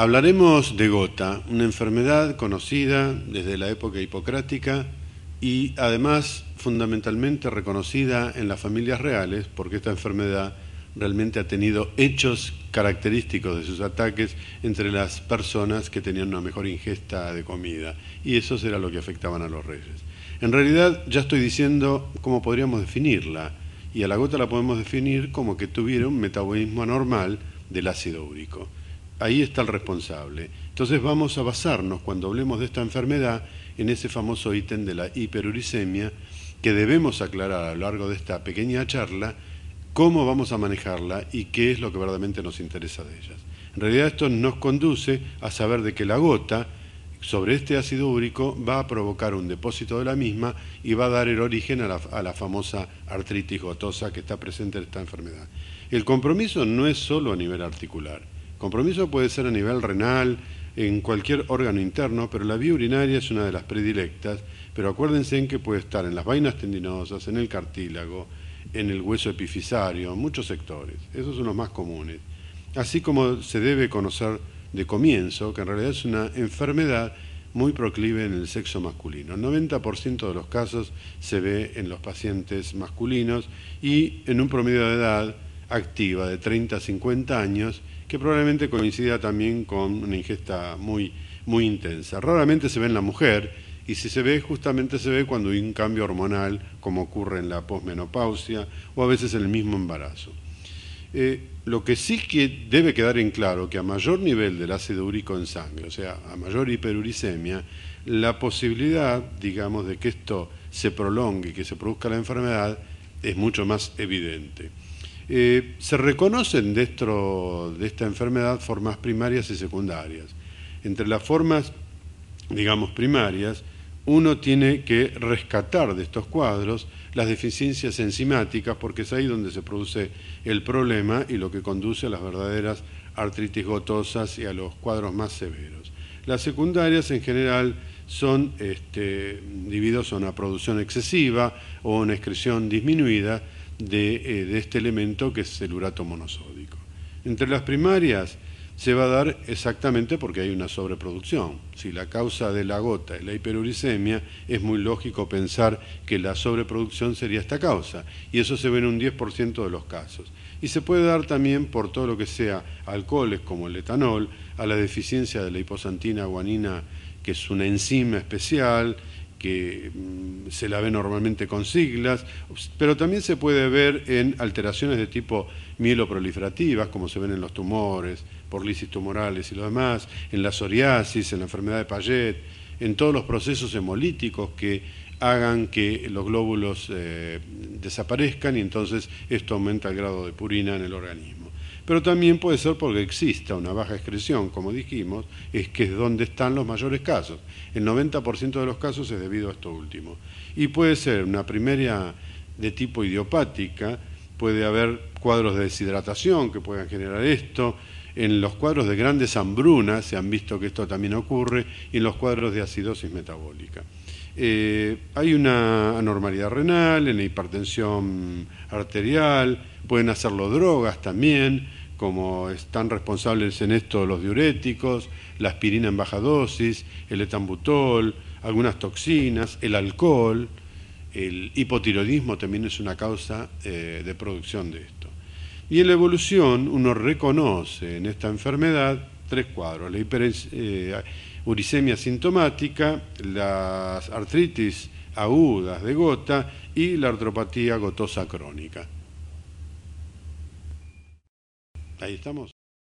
Hablaremos de gota, una enfermedad conocida desde la época hipocrática y además fundamentalmente reconocida en las familias reales, porque esta enfermedad realmente ha tenido hechos característicos de sus ataques entre las personas que tenían una mejor ingesta de comida, y eso era lo que afectaban a los reyes. En realidad ya estoy diciendo cómo podríamos definirla, y a la gota la podemos definir como que tuviera un metabolismo anormal del ácido úrico ahí está el responsable. Entonces vamos a basarnos, cuando hablemos de esta enfermedad, en ese famoso ítem de la hiperuricemia, que debemos aclarar a lo largo de esta pequeña charla cómo vamos a manejarla y qué es lo que verdaderamente nos interesa de ellas. En realidad esto nos conduce a saber de que la gota sobre este ácido úrico va a provocar un depósito de la misma y va a dar el origen a la, famosa artritis gotosa que está presente en esta enfermedad. El compromiso no es solo a nivel articular, Compromiso puede ser a nivel renal, en cualquier órgano interno, pero la vía urinaria es una de las predilectas, pero acuérdense en que puede estar en las vainas tendinosas, en el cartílago, en el hueso epifisario, en muchos sectores. Esos son los más comunes. Así como se debe conocer de comienzo, que en realidad es una enfermedad muy proclive en el sexo masculino. El 90% de los casos se ve en los pacientes masculinos y en un promedio de edad activa de 30 a 50 años, que probablemente coincida también con una ingesta muy, muy intensa. Raramente se ve en la mujer y si se ve, justamente se ve cuando hay un cambio hormonal, como ocurre en la posmenopausia o a veces en el mismo embarazo. Eh, lo que sí que debe quedar en claro que a mayor nivel del ácido úrico en sangre, o sea, a mayor hiperuricemia, la posibilidad, digamos, de que esto se prolongue, y que se produzca la enfermedad, es mucho más evidente. Eh, se reconocen dentro de esta enfermedad formas primarias y secundarias. Entre las formas, digamos, primarias, uno tiene que rescatar de estos cuadros las deficiencias enzimáticas, porque es ahí donde se produce el problema y lo que conduce a las verdaderas artritis gotosas y a los cuadros más severos. Las secundarias en general son este, a una producción excesiva o una excreción disminuida, eh, de, este elemento que es el urato monosódico. Entre las primarias se va a dar exactamente porque hay una sobreproducción. Si la causa de la gota es la hiperuricemia, es muy lógico pensar que la sobreproducción sería esta causa. Y eso se ve en un 10% de los casos. Y se puede dar también por todo lo que sea alcoholes como el etanol, a la deficiencia de la hiposantina guanina, que es una enzima especial, que mm, se la ve normalmente con siglas, pero también se puede ver en alteraciones de tipo mieloproliferativas, como se ven en los tumores, por lisis tumorales y lo demás, en la psoriasis, en la enfermedad de Paget, en todos los procesos hemolíticos que hagan que los glóbulos eh, desaparezcan y entonces esto aumenta el grado de purina en el organismo pero también puede ser porque exista una baja excreción, como dijimos, es que es donde están los mayores casos. El 90% de los casos es debido a esto último. Y puede ser una primera de tipo idiopática, puede haber cuadros de deshidratación que puedan generar esto, en los cuadros de grandes hambrunas se han visto que esto también ocurre, y en los cuadros de acidosis metabólica. Eh, hay una anormalidad renal, en la hipertensión arterial, pueden hacerlo drogas también, como están responsables en esto los diuréticos, la aspirina en baja dosis, el etambutol, algunas toxinas, el alcohol. El hipotiroidismo también es una causa eh, de producción de esto. Y en la evolución uno reconoce en esta enfermedad tres cuadros, la hiperuricemia eh, sintomática, las artritis agudas de gota y la artropatía gotosa crónica. Ahí estamos.